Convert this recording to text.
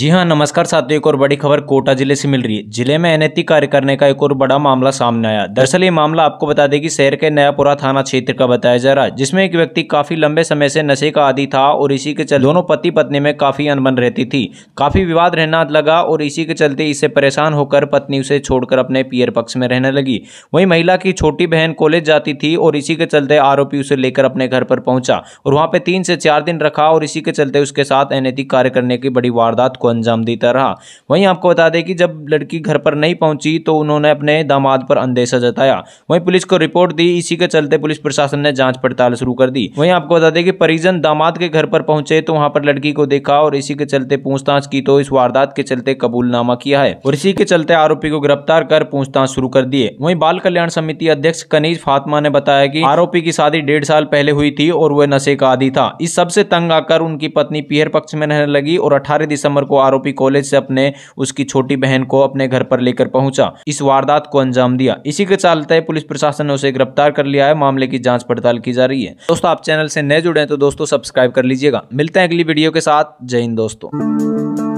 जी हाँ नमस्कार साथियों एक और बड़ी खबर कोटा जिले से मिल रही है जिले में अनैतिक कार्य करने का एक और बड़ा मामला सामने आया दरअसल ये मामला आपको बता दें कि शहर के नयापुरा थाना क्षेत्र का बताया जा रहा है जिसमें एक व्यक्ति काफी लंबे समय से नशे का आदि था और इसी के चलते दोनों पति पत्नी में काफी अनबन रहती थी काफी विवाद रहना लगा और इसी के चलते इसे परेशान होकर पत्नी उसे छोड़कर अपने पियर पक्ष में रहने लगी वही महिला की छोटी बहन कॉलेज जाती थी और इसी के चलते आरोपी उसे लेकर अपने घर पर पहुंचा और वहां पर तीन से चार दिन रखा और इसी के चलते उसके साथ अनैतिक कार्य करने की बड़ी वारदात को अंजाम देता रहा वहीं आपको बता दें कि जब लड़की घर पर नहीं पहुंची तो उन्होंने अपने दामाद पर अंदेशा जताया वहीं पुलिस को रिपोर्ट दी इसी के चलते पुलिस प्रशासन ने जांच पड़ताल शुरू कर दी वहीं आपको बता दें कि परिजन दामाद के घर पर पहुंचे तो वहां पर लड़की को देखा और इसी के चलते पूछताछ की तो इस वारदात के चलते कबूलनामा किया है और इसी के चलते आरोपी को गिरफ्तार कर पूछताछ शुरू कर दिए वही बाल कल्याण समिति अध्यक्ष कनीज फातमा ने बताया की आरोपी की शादी डेढ़ साल पहले हुई थी और वह नशे का आदि था इस सबसे तंग आकर उनकी पत्नी पीहर पक्ष में रहने लगी और अठारह दिसंबर को को आरोपी कॉलेज से अपने उसकी छोटी बहन को अपने घर पर लेकर पहुंचा इस वारदात को अंजाम दिया इसी के चलते पुलिस प्रशासन ने उसे गिरफ्तार कर लिया है मामले की जांच पड़ताल की जा रही है दोस्तों आप चैनल से नए जुड़े हैं तो दोस्तों सब्सक्राइब कर लीजिएगा मिलते हैं अगली वीडियो के साथ जय हिंद दोस्तों